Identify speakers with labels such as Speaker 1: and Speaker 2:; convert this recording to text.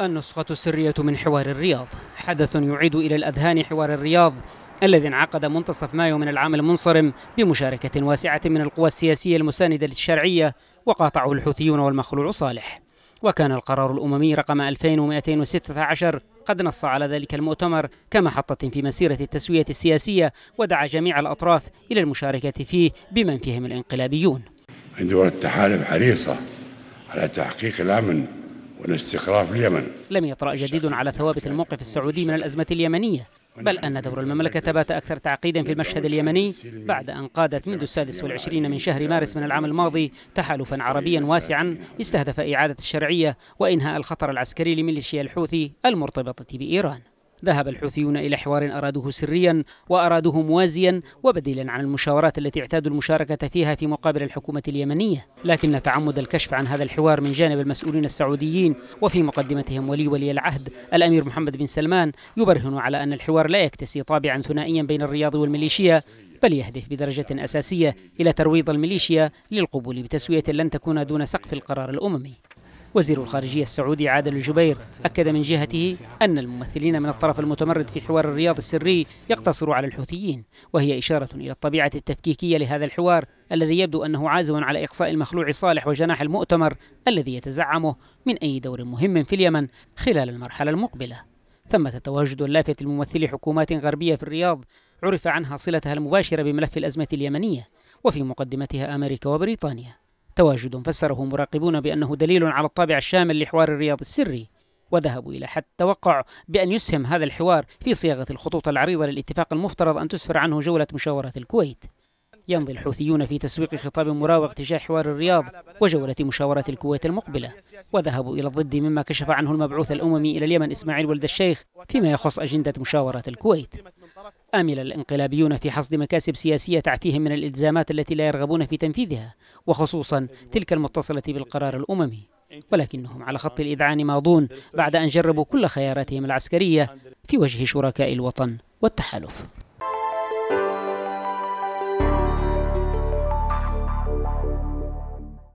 Speaker 1: النسخة السرية من حوار الرياض حدث يعيد إلى الأذهان حوار الرياض الذي انعقد منتصف مايو من العام المنصرم بمشاركة واسعة من القوى السياسية المساندة للشرعية وقاطعه الحوثيون والمخلوع صالح وكان القرار الأممي رقم 2216 قد نص على ذلك المؤتمر كمحطة في مسيرة التسوية السياسية ودعا جميع الأطراف إلى المشاركة فيه بمن فيهم الانقلابيون
Speaker 2: دول التحالف حريصة على تحقيق الأمن والاستقرار في اليمن
Speaker 1: لم يطرأ جديد على ثوابت الموقف السعودي من الأزمة اليمنية بل أن دور المملكة بات أكثر تعقيدا في المشهد اليمني بعد أن قادت منذ السادس والعشرين من شهر مارس من العام الماضي تحالفا عربيا واسعا استهدف إعادة الشرعية وإنهاء الخطر العسكري لميليشيا الحوثي المرتبطة بإيران ذهب الحوثيون إلى حوار أرادوه سريا وأرادوه موازيا وبديلا عن المشاورات التي اعتادوا المشاركة فيها في مقابل الحكومة اليمنية لكن تعمد الكشف عن هذا الحوار من جانب المسؤولين السعوديين وفي مقدمتهم ولي ولي العهد الأمير محمد بن سلمان يبرهن على أن الحوار لا يكتسي طابعا ثنائيا بين الرياض والميليشيا بل يهدف بدرجة أساسية إلى ترويض الميليشيا للقبول بتسوية لن تكون دون سقف القرار الأممي وزير الخارجية السعودي عادل الجبير أكد من جهته أن الممثلين من الطرف المتمرد في حوار الرياض السري يقتصر على الحوثيين وهي إشارة إلى الطبيعة التفكيكية لهذا الحوار الذي يبدو أنه عازم على إقصاء المخلوع صالح وجناح المؤتمر الذي يتزعمه من أي دور مهم في اليمن خلال المرحلة المقبلة ثمة تواجد اللافت لممثلي حكومات غربية في الرياض عرف عنها صلتها المباشرة بملف الأزمة اليمنية وفي مقدمتها أمريكا وبريطانيا تواجد فسره مراقبون بأنه دليل على الطابع الشامل لحوار الرياض السري وذهبوا إلى حد التوقع بأن يسهم هذا الحوار في صياغة الخطوط العريضة للاتفاق المفترض أن تسفر عنه جولة مشاورات الكويت يمضي الحوثيون في تسويق خطاب مراوغ تجاه حوار الرياض وجولة مشاورة الكويت المقبلة وذهبوا إلى الضد مما كشف عنه المبعوث الأممي إلى اليمن إسماعيل ولد الشيخ فيما يخص أجندة مشاورة الكويت آمل الانقلابيون في حصد مكاسب سياسية تعفيهم من الإلزامات التي لا يرغبون في تنفيذها وخصوصا تلك المتصلة بالقرار الأممي ولكنهم على خط الإذعان ماضون بعد أن جربوا كل خياراتهم العسكرية في وجه شركاء الوطن والتحالف